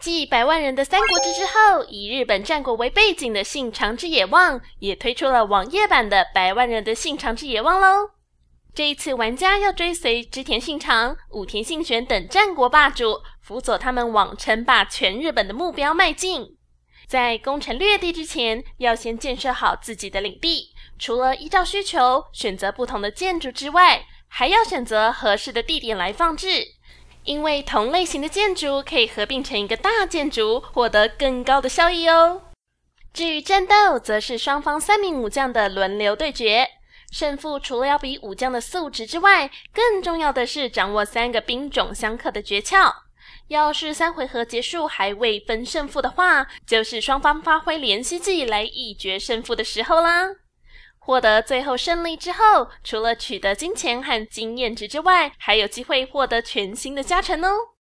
继《百万人的三国志》之后，以日本战国为背景的《信长之野望》也推出了网页版的《百万人的信长之野望》喽。这一次，玩家要追随织田信长、武田信玄等战国霸主，辅佐他们往称霸全日本的目标迈进。在攻城略地之前，要先建设好自己的领地。除了依照需求选择不同的建筑之外，还要选择合适的地点来放置。因为同类型的建筑可以合并成一个大建筑，获得更高的效益哦。至于战斗，则是双方三名武将的轮流对决，胜负除了要比武将的素质之外，更重要的是掌握三个兵种相克的诀窍。要是三回合结束还未分胜负的话，就是双方发挥连系技来一决胜负的时候啦。获得最后胜利之后，除了取得金钱和经验值之外，还有机会获得全新的加成哦。